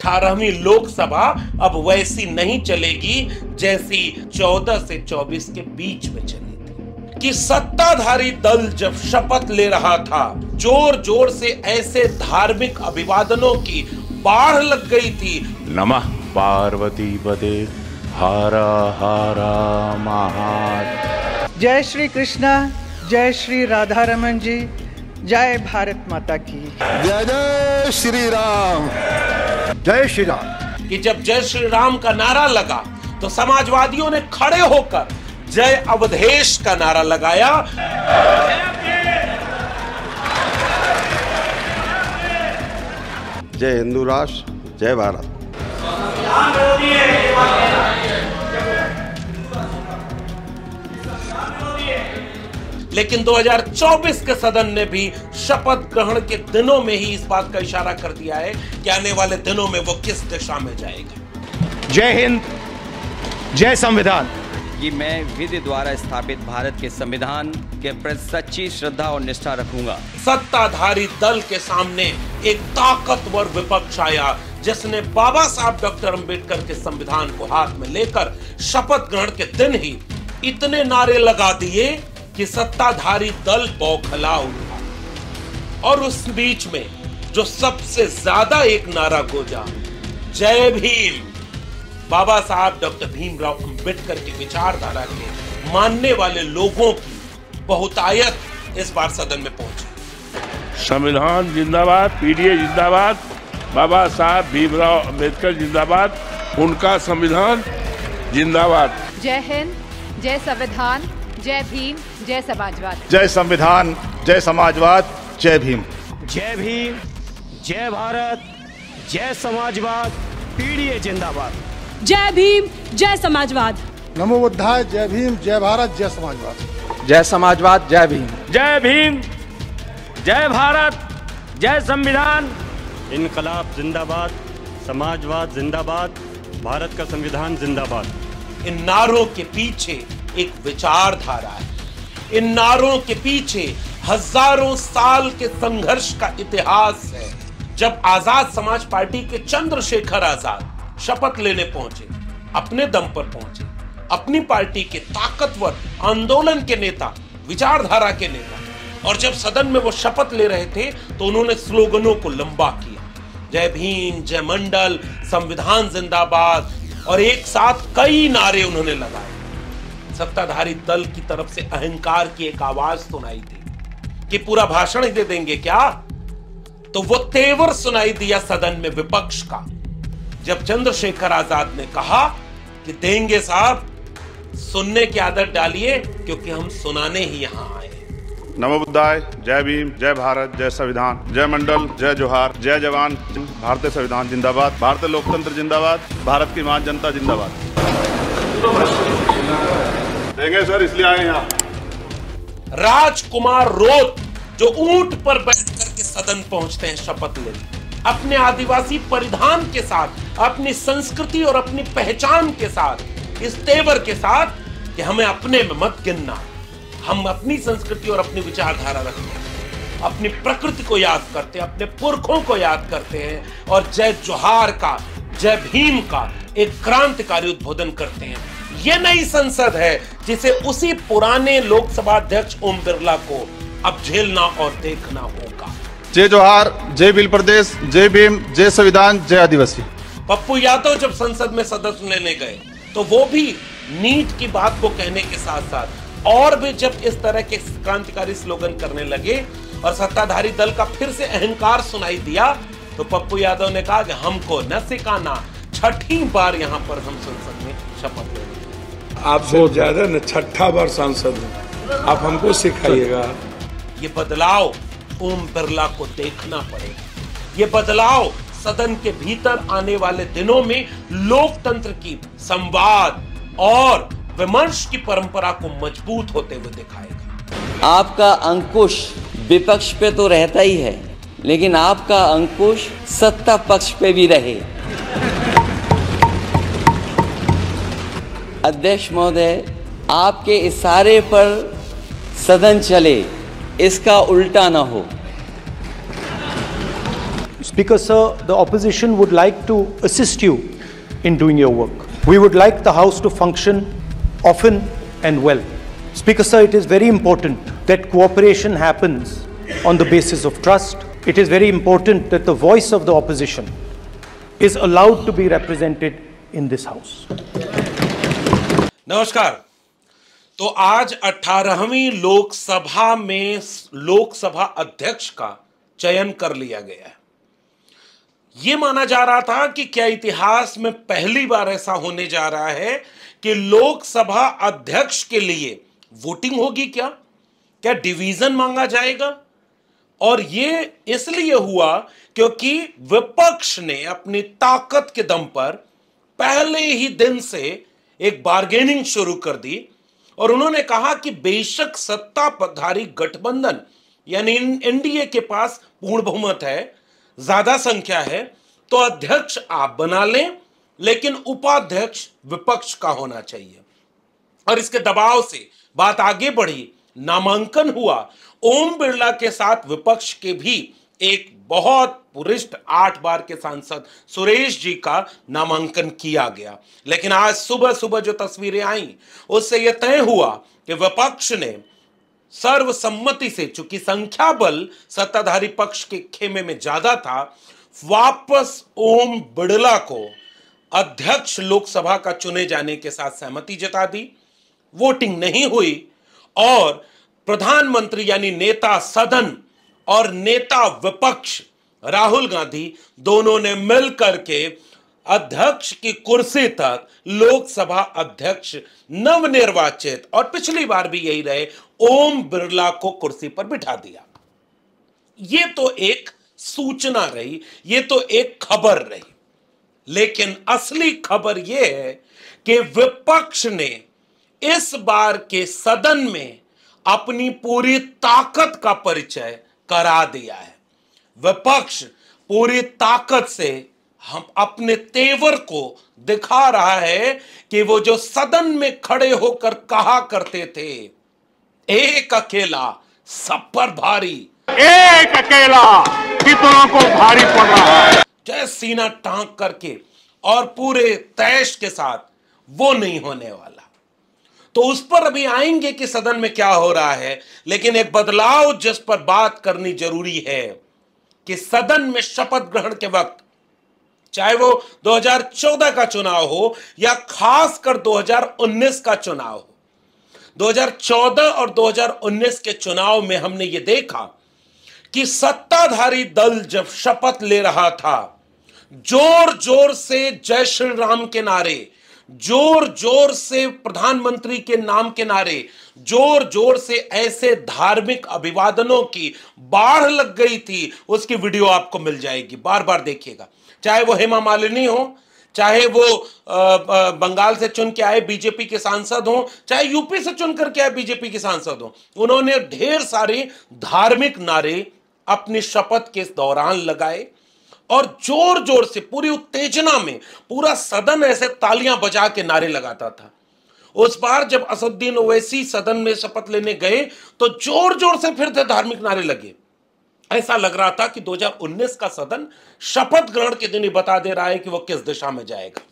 अठारहवीं लोकसभा अब वैसी नहीं चलेगी जैसी 14 से 24 के बीच में चली थी कि सत्ताधारी दल जब शपथ ले रहा था जोर जोर से ऐसे धार्मिक अभिवादनों की बाढ़ लग गई थी नमः पार्वती पदे हारा हारा महा जय श्री कृष्णा जय श्री राधा रमन जी जय भारत माता की जय जय श्री राम जय श्री राम कि जब जय श्री राम का नारा लगा तो समाजवादियों ने खड़े होकर जय अवधेश का नारा लगाया जय हिंदू राष्ट्र जय भारत लेकिन 2024 के सदन ने भी शपथ ग्रहण के दिनों में ही इस बात का इशारा कर दिया है कि आने वाले दिनों में वो किस दिशा में जाएगा जय हिंद जय संविधान ये मैं विधि द्वारा स्थापित भारत के संविधान के प्रति सच्ची श्रद्धा और निष्ठा रखूंगा सत्ताधारी दल के सामने एक ताकतवर विपक्ष आया जिसने बाबा साहब डॉक्टर अंबेडकर के संविधान को हाथ में लेकर शपथ ग्रहण के दिन ही इतने नारे लगा दिए कि सत्ताधारी दल बौखला उठा और उस बीच में जो सबसे ज्यादा एक नारा गोजा जय भीम बाबा साहब डॉक्टर भीमराव अंबेडकर की विचारधारा के मानने वाले लोगों की बहुतायत इस बार सदन में पहुंची संविधान जिंदाबाद पीडीए जिंदाबाद बाबा साहब भीमराव अंबेडकर जिंदाबाद उनका संविधान जिंदाबाद जय हिंद जय संविधान जय भीम जय समाजवाद जय संविधान जय समाजवाद जय भीम जय भीम जय भारत जय समाजवाद पीढ़ी जिंदाबाद जय भीम जय समाजवाद नमो बुद्धाय जय भीम जय भारत जय समाजवाद जय समाजवाद जय भीम जय भीम जय भारत जय संविधान इनकलाब जिंदाबाद समाजवाद जिंदाबाद भारत का संविधान जिंदाबाद इन नारों के पीछे एक विचारधारा है इन नारों के पीछे हजारों साल के संघर्ष का इतिहास है जब आजाद समाज पार्टी के चंद्रशेखर आजाद शपथ लेने पहुंचे अपने दम पर पहुंचे अपनी पार्टी के ताकतवर आंदोलन के नेता विचारधारा के नेता और जब सदन में वो शपथ ले रहे थे तो उन्होंने स्लोगनों को लंबा किया जय भीम जय मंडल संविधान जिंदाबाद और एक साथ कई नारे उन्होंने लगाए सत्ताधारी दल की तरफ से अहंकार की एक आवाज सुनाई दी कि पूरा भाषण ही दे देंगे क्या तो वो तेवर सुनाई दिया सदन में विपक्ष का जब चंद्रशेखर आजाद ने कहा कि देंगे साहब सुनने की आदत डालिए क्योंकि हम सुनाने ही यहाँ आए नवोबुद्धाय जय भीम जय भारत जय संविधान जय मंडल जय जोहार जय जवान भारतीय संविधान जिंदाबाद भारतीय लोकतंत्र जिंदाबाद भारत की महान जनता जिंदाबाद महंगे सर इसलिए आए यहाँ राजकुमार रोत जो ऊंट पर बैठ करके सदन पहुंचते हैं शपथ लेने अपने आदिवासी परिधान के साथ अपनी संस्कृति और अपनी पहचान के साथ इस तेवर के साथ कि हमें अपने में मत गिनना हम अपनी संस्कृति और अपनी विचारधारा रखते हैं अपनी प्रकृति को याद करते हैं अपने पुरखों को याद करते हैं और जय जोहार का जय भीम का एक क्रांतिकारी उद्बोधन करते हैं ये नई संसद है जिसे उसी पुराने लोकसभा अध्यक्ष ओम बिरला को अब झेलना और देखना होगा जय जोहार जय बिल प्रदेश जय भीम जय संविधान जय आदिवासी पप्पू यादव जब संसद में सदस्य लेने गए तो वो भी नीट की बात को कहने के साथ साथ और भी जब इस तरह के क्रांतिकारी स्लोगन करने लगे और सत्ताधारी दल का फिर से अहंकार सुनाई दिया तो पप्पू यादव ने कहा कि हमको न सिखाना छठी बार यहां पर हम संसद में शपथ लेंगे आप बहुत ज्यादा न छठा बार सांसद हैं आप हमको सिखाइएगा ये बदलाव ओम बिरला को देखना पड़ेगा ये बदलाव सदन के भीतर आने वाले दिनों में लोकतंत्र की संवाद और विमर्श की परंपरा को मजबूत होते हुए दिखाएगा आपका अंकुश विपक्ष पे तो रहता ही है लेकिन आपका अंकुश सत्ता पक्ष पे भी रहे अध्यक्ष महोदय आपके इशारे पर सदन चले इसका उल्टा ना हो speaker sir the opposition would like to assist you in doing your work we would like the house to function often and well speaker sir it is very important that cooperation happens on the basis of trust it is very important that the voice of the opposition is allowed to be represented in this house नमस्कार तो आज 18वीं लोकसभा में लोकसभा अध्यक्ष का चयन कर लिया गया है यह माना जा रहा था कि क्या इतिहास में पहली बार ऐसा होने जा रहा है कि लोकसभा अध्यक्ष के लिए वोटिंग होगी क्या क्या डिवीजन मांगा जाएगा और ये इसलिए हुआ क्योंकि विपक्ष ने अपनी ताकत के दम पर पहले ही दिन से एक बार्गेनिंग शुरू कर दी और उन्होंने कहा कि बेशक सत्ता पधारी गठबंधन यानी एनडीए के पास पूर्ण बहुमत है ज्यादा संख्या है तो अध्यक्ष आप बना लें लेकिन उपाध्यक्ष विपक्ष का होना चाहिए और इसके दबाव से बात आगे बढ़ी नामांकन हुआ ओम बिरला के साथ विपक्ष के भी एक बहुत वरिष्ठ आठ बार के सांसद सुरेश जी का नामांकन किया गया लेकिन आज सुबह सुबह जो तस्वीरें आई उससे यह तय हुआ कि विपक्ष ने सर्वसम्मति से चूंकि संख्या बल सत्ताधारी पक्ष के खेमे में ज्यादा था वापस ओम बिड़ला को अध्यक्ष लोकसभा का चुने जाने के साथ सहमति जता दी वोटिंग नहीं हुई और प्रधानमंत्री यानी नेता सदन और नेता विपक्ष राहुल गांधी दोनों ने मिलकर के अध्यक्ष की कुर्सी तक लोकसभा अध्यक्ष नवनिर्वाचित और पिछली बार भी यही रहे ओम बिरला को कुर्सी पर बिठा दिया ये तो एक सूचना रही ये तो एक खबर रही लेकिन असली खबर यह है कि विपक्ष ने इस बार के सदन में अपनी पूरी ताकत का परिचय करा दिया है विपक्ष पूरी ताकत से हम अपने तेवर को दिखा रहा है कि वो जो सदन में खड़े होकर कहा करते थे एक अकेला सब पर भारी एक अकेला कितनों को भारी पड़ रहा है जय सीना टांग करके और पूरे तैश के साथ वो नहीं होने वाला तो उस पर अभी आएंगे कि सदन में क्या हो रहा है लेकिन एक बदलाव जिस पर बात करनी जरूरी है कि सदन में शपथ ग्रहण के वक्त चाहे वो 2014 का चुनाव हो या खासकर 2019 का चुनाव हो 2014 और 2019 के चुनाव में हमने ये देखा कि सत्ताधारी दल जब शपथ ले रहा था जोर जोर से जय श्री राम के नारे जोर जोर से प्रधानमंत्री के नाम के नारे जोर जोर से ऐसे धार्मिक अभिवादनों की बाढ़ लग गई थी उसकी वीडियो आपको मिल जाएगी बार बार देखिएगा चाहे वो हेमा मालिनी हो चाहे वो बंगाल से चुन के आए बीजेपी के सांसद हों चाहे यूपी से चुन करके आए बीजेपी के सांसद हों उन्होंने ढेर सारे धार्मिक नारे अपनी शपथ के दौरान लगाए और जोर जोर से पूरी उत्तेजना में पूरा सदन ऐसे तालियां बजा के नारे लगाता था उस बार जब असदुद्दीन ओवैसी सदन में शपथ लेने गए तो जोर जोर से फिर से धार्मिक नारे लगे ऐसा लग रहा था कि 2019 का सदन शपथ ग्रहण के दिन ही बता दे रहा है कि वह किस दिशा में जाएगा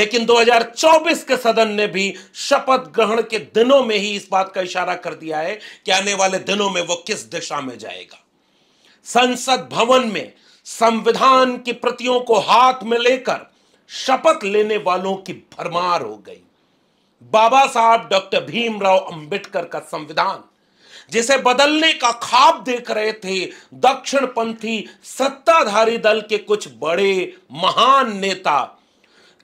लेकिन 2024 के सदन ने भी शपथ ग्रहण के दिनों में ही इस बात का इशारा कर दिया है कि आने वाले दिनों में वो किस दिशा में जाएगा संसद भवन में संविधान की प्रतियों को हाथ में लेकर शपथ लेने वालों की भरमार हो गई बाबा साहब डॉक्टर भीमराव अंबेडकर का संविधान जिसे बदलने का खाब देख रहे थे दक्षिण पंथी सत्ताधारी दल के कुछ बड़े महान नेता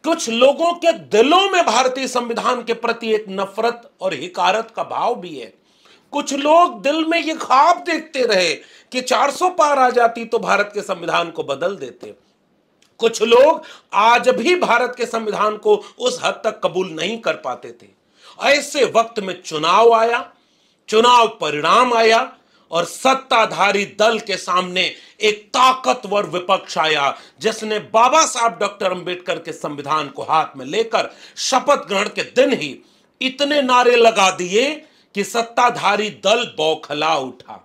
कुछ लोगों के दिलों में भारतीय संविधान के प्रति एक नफरत और हिकारत का भाव भी है कुछ लोग दिल में ये ख्वाब देखते रहे कि 400 पार आ जाती तो भारत के संविधान को बदल देते कुछ लोग आज भी भारत के संविधान को उस हद तक कबूल नहीं कर पाते थे ऐसे वक्त में चुनाव आया चुनाव परिणाम आया और सत्ताधारी दल के सामने एक ताकतवर विपक्ष आया जिसने बाबा साहब डॉक्टर अंबेडकर के संविधान को हाथ में लेकर शपथ ग्रहण के दिन ही इतने नारे लगा दिए कि सत्ताधारी दल बौखला उठा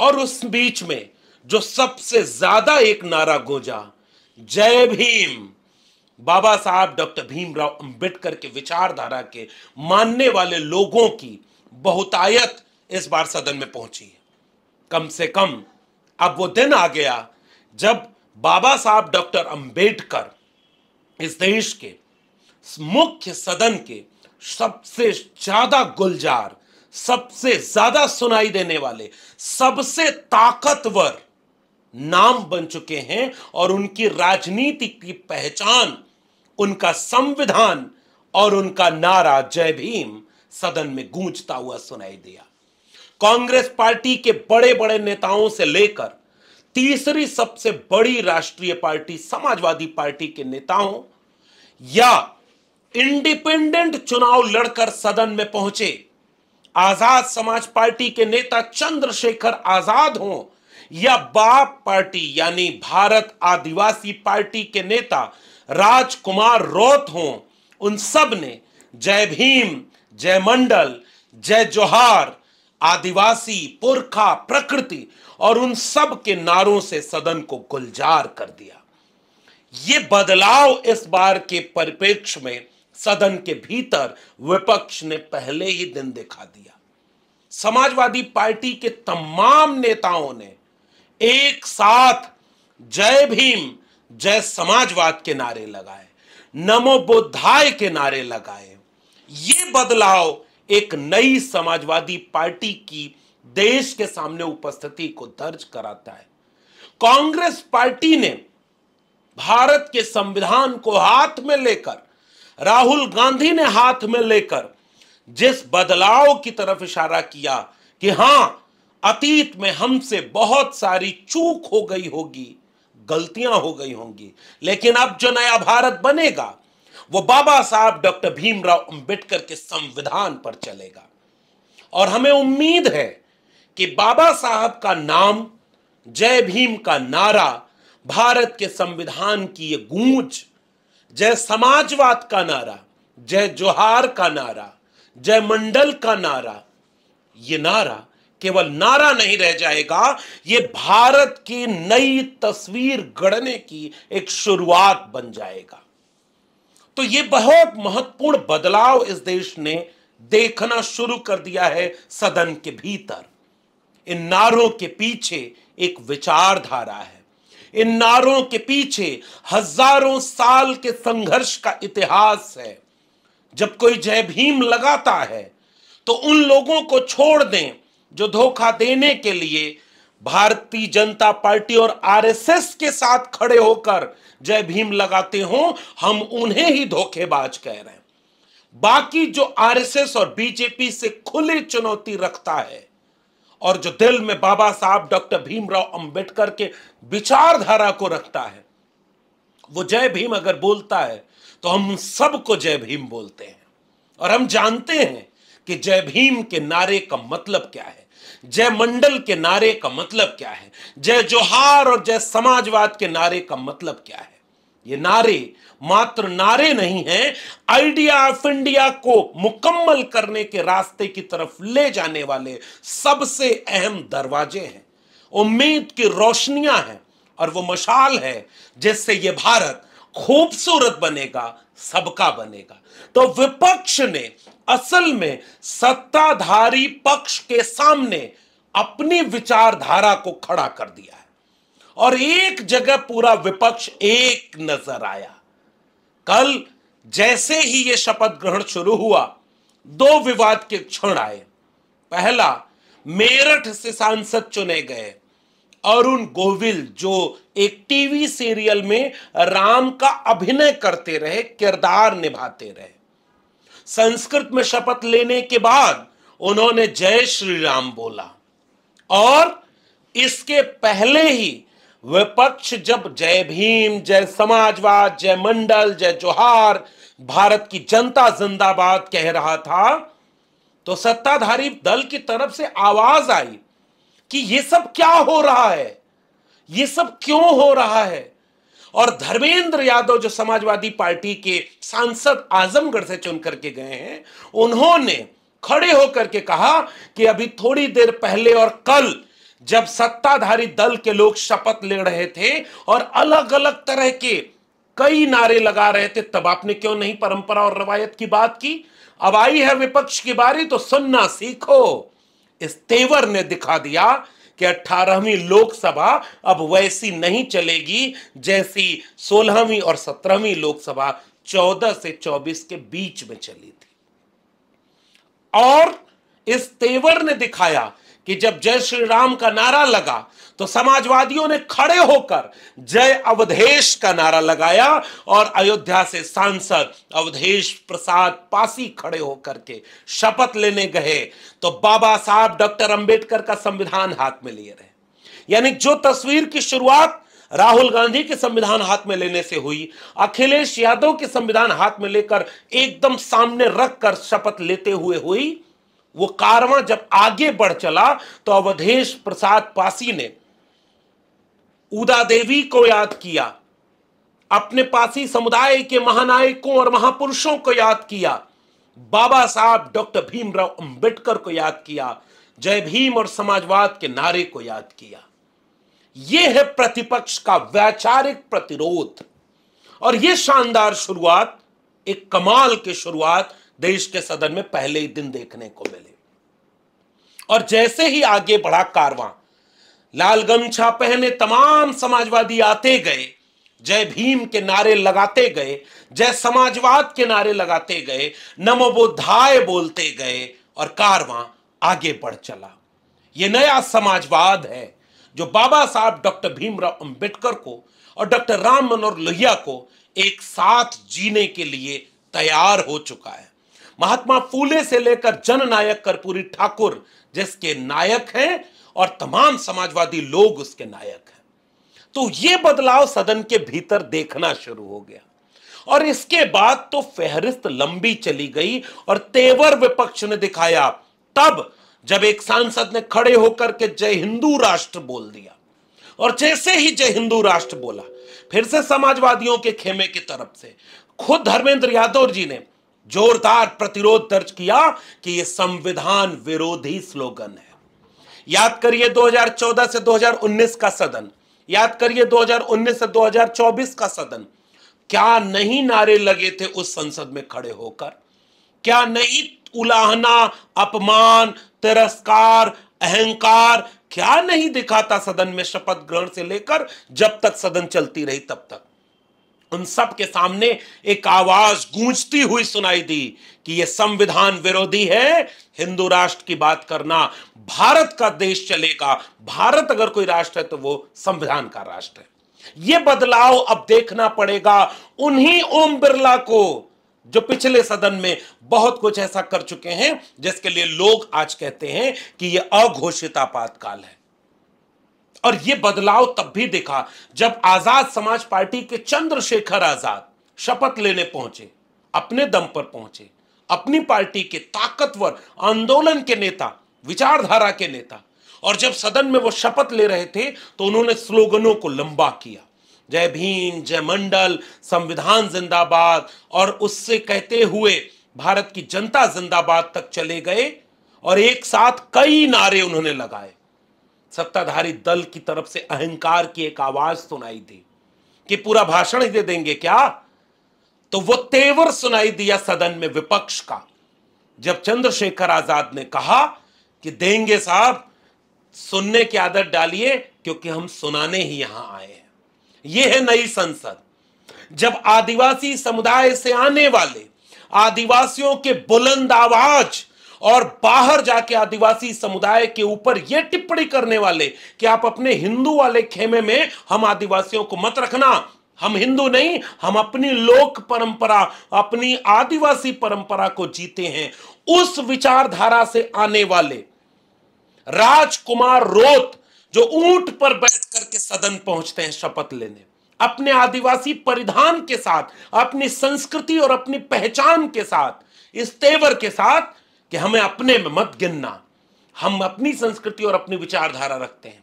और उस बीच में जो सबसे ज्यादा एक नारा गूंजा जय भीम बाबा साहब डॉक्टर भीमराव अंबेडकर के विचारधारा के मानने वाले लोगों की बहुतायत इस बार सदन में पहुंची है कम से कम अब वो दिन आ गया जब बाबा साहब डॉक्टर अंबेडकर इस देश के मुख्य सदन के सबसे ज्यादा गुलजार सबसे ज्यादा सुनाई देने वाले सबसे ताकतवर नाम बन चुके हैं और उनकी राजनीति की पहचान उनका संविधान और उनका नारा जय भीम सदन में गूंजता हुआ सुनाई दिया कांग्रेस पार्टी के बड़े बड़े नेताओं से लेकर तीसरी सबसे बड़ी राष्ट्रीय पार्टी समाजवादी पार्टी के नेताओं या इंडिपेंडेंट चुनाव लड़कर सदन में पहुंचे आजाद समाज पार्टी के नेता चंद्रशेखर आजाद हों या बाप पार्टी यानी भारत आदिवासी पार्टी के नेता राजकुमार रोत हों उन सब ने जय भीम जय मंडल जय जोहार आदिवासी पुरखा प्रकृति और उन सब के नारों से सदन को गुलजार कर दिया ये बदलाव इस बार के परिप्रेक्ष्य में सदन के भीतर विपक्ष ने पहले ही दिन दिखा दिया समाजवादी पार्टी के तमाम नेताओं ने एक साथ जय भीम जय समाजवाद के नारे लगाए नमो बोधाय के नारे लगाए ये बदलाव एक नई समाजवादी पार्टी की देश के सामने उपस्थिति को दर्ज कराता है कांग्रेस पार्टी ने भारत के संविधान को हाथ में लेकर राहुल गांधी ने हाथ में लेकर जिस बदलाव की तरफ इशारा किया कि हां अतीत में हमसे बहुत सारी चूक हो गई होगी गलतियां हो गई होंगी लेकिन अब जो नया भारत बनेगा वो बाबा साहब डॉक्टर भीमराव अंबेडकर के संविधान पर चलेगा और हमें उम्मीद है कि बाबा साहब का नाम जय भीम का नारा भारत के संविधान की ये गूंज जय समाजवाद का नारा जय जोहार का नारा जय मंडल का नारा ये नारा केवल नारा नहीं रह जाएगा ये भारत की नई तस्वीर गढ़ने की एक शुरुआत बन जाएगा तो ये बहुत महत्वपूर्ण बदलाव इस देश ने देखना शुरू कर दिया है सदन के भीतर इन नारों के पीछे एक विचारधारा है इन नारों के पीछे हजारों साल के संघर्ष का इतिहास है जब कोई जय भीम लगाता है तो उन लोगों को छोड़ दें जो धोखा देने के लिए भारतीय जनता पार्टी और आरएसएस के साथ खड़े होकर जय भीम लगाते हो हम उन्हें ही धोखेबाज कह रहे हैं बाकी जो आरएसएस और बीजेपी से खुली चुनौती रखता है और जो दिल में बाबा साहब डॉक्टर भीमराव अंबेडकर के विचारधारा को रखता है वो जय भीम अगर बोलता है तो हम सबको जय भीम बोलते हैं और हम जानते हैं कि जय भीम के नारे का मतलब क्या है जय मंडल के नारे का मतलब क्या है जय जोहार और जय समाजवाद के नारे का मतलब क्या है ये नारे मात्र नारे नहीं है आइडिया ऑफ इंडिया को मुकम्मल करने के रास्ते की तरफ ले जाने वाले सबसे अहम दरवाजे हैं उम्मीद की रोशनियां हैं और वो मशाल है जिससे ये भारत खूबसूरत बनेगा सबका बनेगा तो विपक्ष ने असल में सत्ताधारी पक्ष के सामने अपनी विचारधारा को खड़ा कर दिया और एक जगह पूरा विपक्ष एक नजर आया कल जैसे ही यह शपथ ग्रहण शुरू हुआ दो विवाद के क्षण आए पहला मेरठ से सांसद चुने गए अरुण गोविल जो एक टीवी सीरियल में राम का अभिनय करते रहे किरदार निभाते रहे संस्कृत में शपथ लेने के बाद उन्होंने जय श्री राम बोला और इसके पहले ही विपक्ष जब जय भीम जय समाजवाद जय मंडल जय जोहार भारत की जनता जिंदाबाद कह रहा था तो सत्ताधारी दल की तरफ से आवाज आई कि ये सब क्या हो रहा है ये सब क्यों हो रहा है और धर्मेंद्र यादव जो समाजवादी पार्टी के सांसद आजमगढ़ से चुन करके गए हैं उन्होंने खड़े होकर के कहा कि अभी थोड़ी देर पहले और कल जब सत्ताधारी दल के लोग शपथ ले रहे थे और अलग अलग तरह के कई नारे लगा रहे थे तब आपने क्यों नहीं परंपरा और रवायत की बात की अब आई है विपक्ष की बारी तो सुनना सीखो इस तेवर ने दिखा दिया कि 18वीं लोकसभा अब वैसी नहीं चलेगी जैसी 16वीं और 17वीं लोकसभा 14 से 24 के बीच में चली थी और इस तेवर ने दिखाया कि जब जय श्री राम का नारा लगा तो समाजवादियों ने खड़े होकर जय अवधेश का नारा लगाया और अयोध्या से सांसद अवधेश प्रसाद पासी खड़े होकर के शपथ लेने गए तो बाबा साहब डॉक्टर अंबेडकर का संविधान हाथ में लिए रहे यानी जो तस्वीर की शुरुआत राहुल गांधी के संविधान हाथ में लेने से हुई अखिलेश यादव के संविधान हाथ में लेकर एकदम सामने रखकर शपथ लेते हुए हुई वो कारवां जब आगे बढ़ चला तो अवधेश प्रसाद पासी ने उदा देवी को याद किया अपने पासी समुदाय के महानायकों और महापुरुषों को याद किया बाबा साहब डॉक्टर भीमराव अंबेडकर को याद किया जय भीम और समाजवाद के नारे को याद किया यह है प्रतिपक्ष का वैचारिक प्रतिरोध और यह शानदार शुरुआत एक कमाल की शुरुआत देश के सदन में पहले ही दिन देखने को मिले और जैसे ही आगे बढ़ा कारवां लाल गमछा पहने तमाम समाजवादी आते गए जय भीम के नारे लगाते गए जय समाजवाद के नारे लगाते गए नमोबोधाय बोलते गए और कारवां आगे बढ़ चला ये नया समाजवाद है जो बाबा साहब डॉक्टर भीमराव अंबेडकर को और डॉक्टर राम मनोहर लोहिया को एक साथ जीने के लिए तैयार हो चुका है महात्मा फूले से लेकर जननायक कर्पूरी ठाकुर जिसके नायक हैं और तमाम समाजवादी लोग उसके नायक हैं तो ये बदलाव सदन के भीतर देखना शुरू हो गया और इसके बाद तो फेहरिस्त लंबी चली गई और तेवर विपक्ष ने दिखाया तब जब एक सांसद ने खड़े होकर के जय हिंदू राष्ट्र बोल दिया और जैसे ही जय हिंदू राष्ट्र बोला फिर से समाजवादियों के खेमे की तरफ से खुद धर्मेंद्र यादव जी ने जोरदार प्रतिरोध दर्ज किया कि यह संविधान विरोधी स्लोगन है याद करिए 2014 से 2019 का सदन याद करिए 2019 से 2024 का सदन क्या नहीं नारे लगे थे उस संसद में खड़े होकर क्या नहीं उलाहना अपमान तिरस्कार अहंकार क्या नहीं दिखाता सदन में शपथ ग्रहण से लेकर जब तक सदन चलती रही तब तक उन सब के सामने एक आवाज गूंजती हुई सुनाई दी कि यह संविधान विरोधी है हिंदू राष्ट्र की बात करना भारत का देश चलेगा भारत अगर कोई राष्ट्र है तो वो संविधान का राष्ट्र है यह बदलाव अब देखना पड़ेगा उन्हीं ओम बिरला को जो पिछले सदन में बहुत कुछ ऐसा कर चुके हैं जिसके लिए लोग आज कहते हैं कि यह अघोषित आपातकाल है और ये बदलाव तब भी देखा जब आजाद समाज पार्टी के चंद्रशेखर आजाद शपथ लेने पहुंचे अपने दम पर पहुंचे अपनी पार्टी के ताकतवर आंदोलन के नेता विचारधारा के नेता और जब सदन में वो शपथ ले रहे थे तो उन्होंने स्लोगनों को लंबा किया जय भीम जय मंडल संविधान जिंदाबाद और उससे कहते हुए भारत की जनता जिंदाबाद तक चले गए और एक साथ कई नारे उन्होंने लगाए सत्ताधारी दल की तरफ से अहंकार की एक आवाज सुनाई दी कि पूरा भाषण ही दे देंगे क्या तो वो तेवर सुनाई दिया सदन में विपक्ष का जब चंद्रशेखर आजाद ने कहा कि देंगे साहब सुनने की आदत डालिए क्योंकि हम सुनाने ही यहां आए हैं यह है नई संसद जब आदिवासी समुदाय से आने वाले आदिवासियों के बुलंद आवाज और बाहर जाके आदिवासी समुदाय के ऊपर यह टिप्पणी करने वाले कि आप अपने हिंदू वाले खेमे में हम आदिवासियों को मत रखना हम हिंदू नहीं हम अपनी लोक परंपरा अपनी आदिवासी परंपरा को जीते हैं उस विचारधारा से आने वाले राजकुमार रोत जो ऊंट पर बैठ करके सदन पहुंचते हैं शपथ लेने अपने आदिवासी परिधान के साथ अपनी संस्कृति और अपनी पहचान के साथ इस तेवर के साथ कि हमें अपने में मत गिनना हम अपनी संस्कृति और अपनी विचारधारा रखते हैं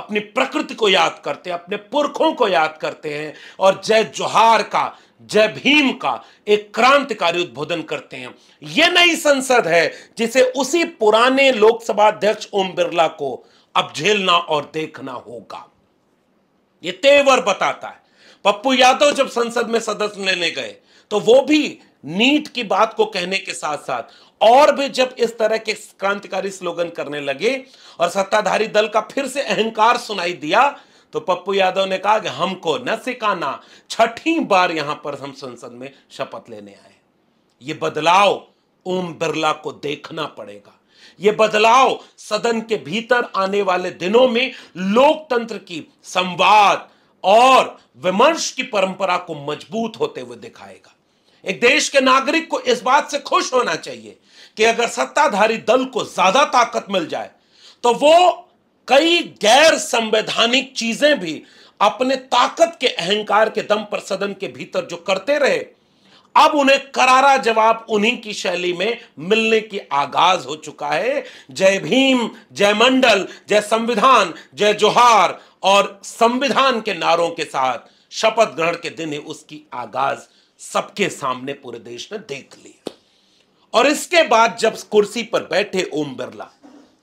अपनी प्रकृति को याद करते हैं अपने पुरखों को याद करते हैं और जय जोहार का जय भीम का एक क्रांतिकारी उद्बोधन करते हैं यह नई संसद है जिसे उसी पुराने लोकसभा अध्यक्ष ओम बिरला को अब झेलना और देखना होगा ये तेवर बताता है पप्पू यादव जब संसद में सदस्य लेने गए तो वो भी नीट की बात को कहने के साथ साथ और भी जब इस तरह के क्रांतिकारी स्लोगन करने लगे और सत्ताधारी दल का फिर से अहंकार सुनाई दिया तो पप्पू यादव ने कहा कि हमको न सिखाना छठी बार यहां पर हम संसद में शपथ लेने आए ये बदलाव ओम बिरला को देखना पड़ेगा ये बदलाव सदन के भीतर आने वाले दिनों में लोकतंत्र की संवाद और विमर्श की परंपरा को मजबूत होते हुए दिखाएगा एक देश के नागरिक को इस बात से खुश होना चाहिए कि अगर सत्ताधारी दल को ज्यादा ताकत मिल जाए तो वो कई गैर संवैधानिक चीजें भी अपने ताकत के अहंकार के दम पर सदन के भीतर जो करते रहे अब उन्हें करारा जवाब उन्हीं की शैली में मिलने की आगाज हो चुका है जय भीम जय मंडल जय संविधान जय जोहार और संविधान के नारों के साथ शपथ ग्रहण के दिन ही उसकी आगाज सबके सामने पूरे देश ने देख लिया और इसके बाद जब कुर्सी पर बैठे ओम बिरला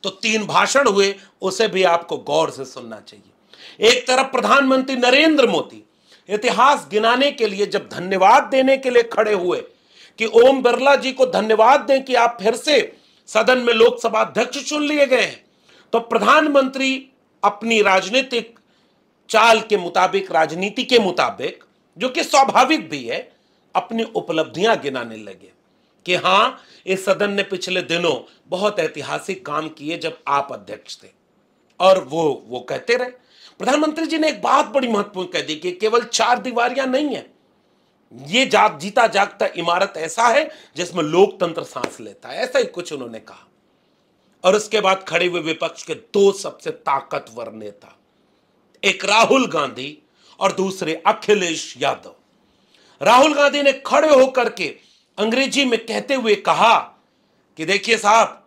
तो तीन भाषण हुए उसे भी आपको गौर से सुनना चाहिए एक तरफ प्रधानमंत्री नरेंद्र मोदी इतिहास गिनाने के लिए जब धन्यवाद देने के लिए खड़े हुए कि ओम बिरला जी को धन्यवाद दें कि आप फिर से सदन में लोकसभा अध्यक्ष चुन लिए गए हैं तो प्रधानमंत्री अपनी राजनीतिक चाल के मुताबिक राजनीति के मुताबिक जो कि स्वाभाविक भी है अपनी उपलब्धियां गिनाने लगे कि हाँ इस सदन ने पिछले दिनों बहुत ऐतिहासिक काम किए जब आप अध्यक्ष थे और वो वो कहते रहे प्रधानमंत्री जी ने एक बात बड़ी महत्वपूर्ण कह दी कि केवल चार दीवारियां नहीं है ये जाग जीता जागता इमारत ऐसा है जिसमें लोकतंत्र सांस लेता है ऐसा ही कुछ उन्होंने कहा और उसके बाद खड़े हुए विपक्ष के दो सबसे ताकतवर नेता एक राहुल गांधी और दूसरे अखिलेश यादव राहुल गांधी ने खड़े होकर के अंग्रेजी में कहते हुए कहा कि देखिए साहब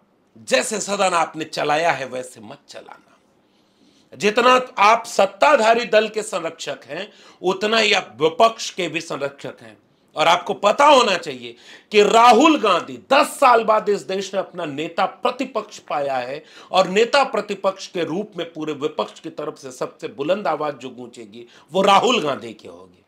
जैसे सदन आपने चलाया है वैसे मत चलाना जितना आप सत्ताधारी दल के संरक्षक हैं उतना ही आप विपक्ष के भी संरक्षक हैं और आपको पता होना चाहिए कि राहुल गांधी 10 साल बाद इस देश ने अपना नेता प्रतिपक्ष पाया है और नेता प्रतिपक्ष के रूप में पूरे विपक्ष की तरफ से सबसे बुलंद आवाज जो गूंजेगी वो राहुल गांधी की होगी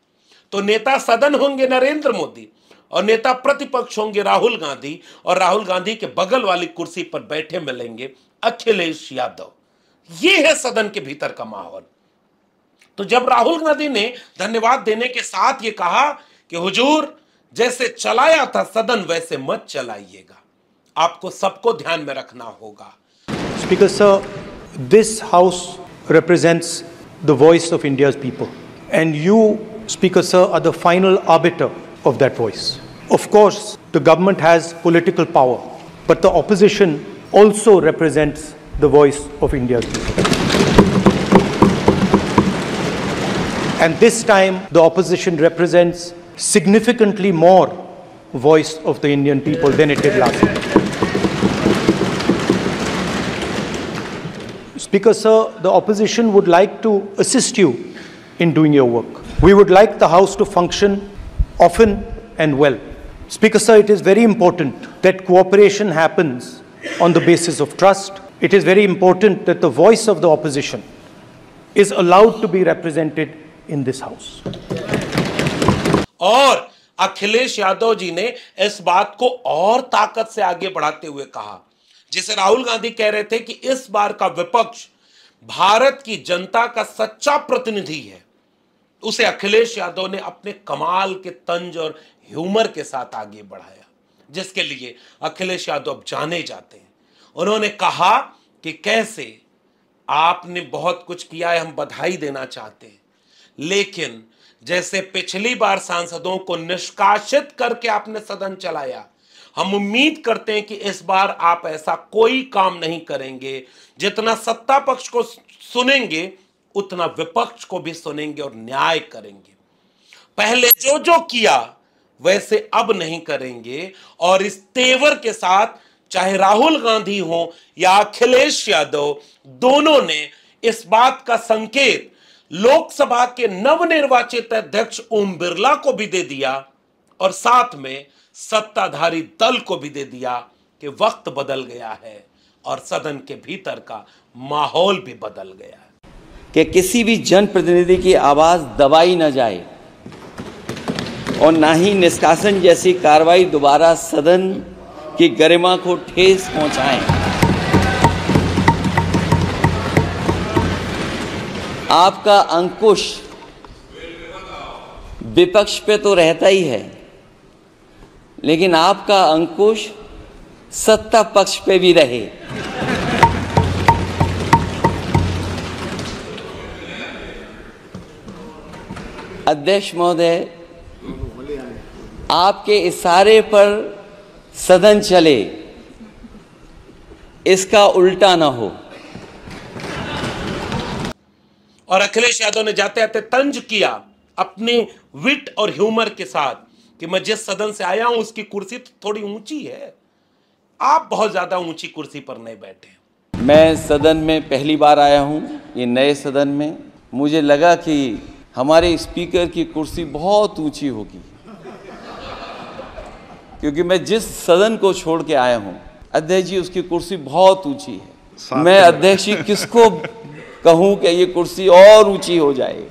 तो नेता सदन होंगे नरेंद्र मोदी और नेता प्रतिपक्ष होंगे राहुल गांधी और राहुल गांधी के बगल वाली कुर्सी पर बैठे मिलेंगे अखिलेश यादव ये है सदन के भीतर का माहौल तो जब राहुल गांधी ने धन्यवाद देने के साथ ये कहा कि हुजूर जैसे चलाया था सदन वैसे मत चलाइएगा आपको सबको ध्यान में रखना होगा speaker sir this house represents the voice of India people and you speaker sir are the final arbiter of that voice. Of course, the government has political power, but the opposition also represents the voice of India's people. And this time, the opposition represents significantly more voice of the Indian people than it did last time. Speaker, sir, the opposition would like to assist you in doing your work. We would like the House to function often and well. Speaker sir, it is very important that cooperation happens on the basis of trust. It is very important that the voice of the opposition is allowed to be represented in this house. और अखिलेश यादव जी ने इस बात को और ताकत से आगे बढ़ाते हुए कहा जिसे राहुल गांधी कह रहे थे कि इस बार का विपक्ष भारत की जनता का सच्चा प्रतिनिधि है उसे अखिलेश यादव ने अपने कमाल के तंज और ह्यूमर के साथ आगे बढ़ाया जिसके लिए अखिलेश यादव जाने जाते हैं उन्होंने कहा कि कैसे आपने बहुत कुछ किया है हम बधाई देना चाहते हैं लेकिन जैसे पिछली बार सांसदों को निष्कासित करके आपने सदन चलाया हम उम्मीद करते हैं कि इस बार आप ऐसा कोई काम नहीं करेंगे जितना सत्ता पक्ष को सुनेंगे उतना विपक्ष को भी सुनेंगे और न्याय करेंगे पहले जो जो किया वैसे अब नहीं करेंगे और इस तेवर के साथ चाहे राहुल गांधी हो या अखिलेश यादव दोनों ने इस बात का संकेत लोकसभा के नवनिर्वाचित अध्यक्ष ओम बिरला को भी दे दिया और साथ में सत्ताधारी दल को भी दे दिया कि वक्त बदल गया है और सदन के भीतर का माहौल भी बदल गया है कि किसी भी जनप्रतिनिधि की आवाज़ दबाई न जाए और ना ही निष्कासन जैसी कार्रवाई दोबारा सदन की गरिमा को ठेस पहुंचाएं। आपका अंकुश विपक्ष पे तो रहता ही है लेकिन आपका अंकुश सत्ता पक्ष पे भी रहे अध्यक्ष महोदय आपके इशारे पर सदन चले इसका उल्टा ना हो और अखिलेश यादव ने जाते आते तंज किया अपने विट और ह्यूमर के साथ कि मैं जिस सदन से आया हूं उसकी कुर्सी तो थोड़ी ऊंची है आप बहुत ज्यादा ऊंची कुर्सी पर नहीं बैठे मैं सदन में पहली बार आया हूं ये नए सदन में मुझे लगा कि हमारे स्पीकर की कुर्सी बहुत ऊंची होगी क्योंकि मैं जिस सदन को छोड़ के आया हूं अध्यक्ष जी उसकी कुर्सी बहुत ऊंची है मैं अध्यक्ष जी किसको कहूं कि ये कुर्सी और ऊंची हो जाए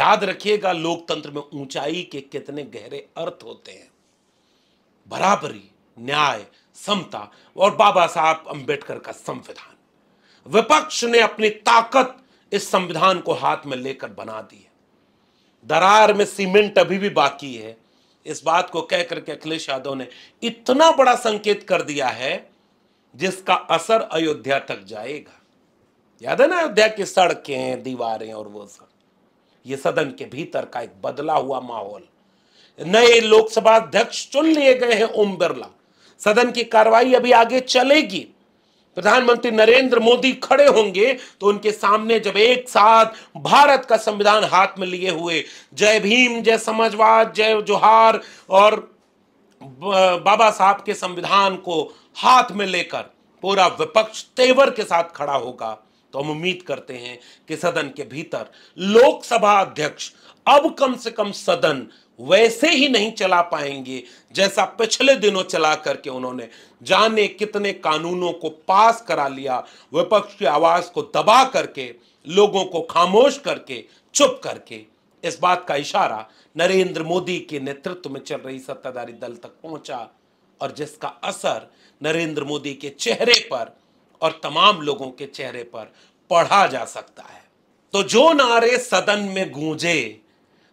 याद रखिएगा लोकतंत्र में ऊंचाई के कितने गहरे अर्थ होते हैं बराबरी न्याय समता और बाबा साहब अंबेडकर का संविधान विपक्ष ने अपनी ताकत इस संविधान को हाथ में लेकर बना दिए दरार में सीमेंट अभी भी बाकी है इस बात को कह करके अखिलेश यादव ने इतना बड़ा संकेत कर दिया है जिसका असर अयोध्या तक जाएगा याद है ना अयोध्या की सड़कें दीवारें और वो सब ये सदन के भीतर का एक बदला हुआ माहौल नए लोकसभा अध्यक्ष चुन लिए गए हैं ओम बिरला सदन की कार्रवाई अभी आगे चलेगी प्रधानमंत्री नरेंद्र मोदी खड़े होंगे तो उनके सामने जब एक साथ भारत का संविधान हाथ में लिए हुए जय भीम जय समाजवाद जय जोहार और बाबा साहब के संविधान को हाथ में लेकर पूरा विपक्ष तेवर के साथ खड़ा होगा तो हम उम्मीद करते हैं कि सदन के भीतर लोकसभा अध्यक्ष अब कम से कम सदन वैसे ही नहीं चला पाएंगे जैसा पिछले दिनों चला करके उन्होंने जाने कितने कानूनों को पास करा लिया विपक्ष की आवाज़ को दबा करके लोगों को खामोश करके चुप करके इस बात का इशारा नरेंद्र मोदी के नेतृत्व में चल रही सत्ताधारी दल तक पहुंचा और जिसका असर नरेंद्र मोदी के चेहरे पर और तमाम लोगों के चेहरे पर पढ़ा जा सकता है तो जो नारे सदन में गूंजे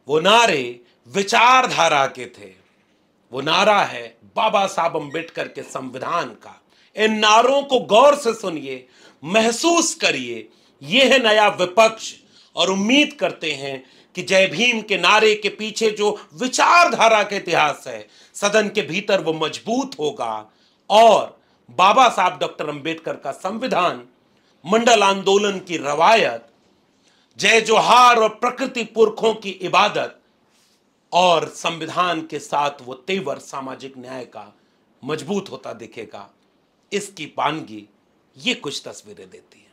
वो नारे विचारधारा के थे वो नारा है बाबा साहब अंबेडकर के संविधान का इन नारों को गौर से सुनिए महसूस करिए यह है नया विपक्ष और उम्मीद करते हैं कि जय भीम के नारे के पीछे जो विचारधारा का इतिहास है सदन के भीतर वो मजबूत होगा और बाबा साहब डॉक्टर अंबेडकर का संविधान मंडल आंदोलन की रवायत जय जोहार और प्रकृति पुरखों की इबादत और संविधान के साथ वो तेवर सामाजिक न्याय का मजबूत होता दिखेगा इसकी पानगी ये कुछ तस्वीरें देती है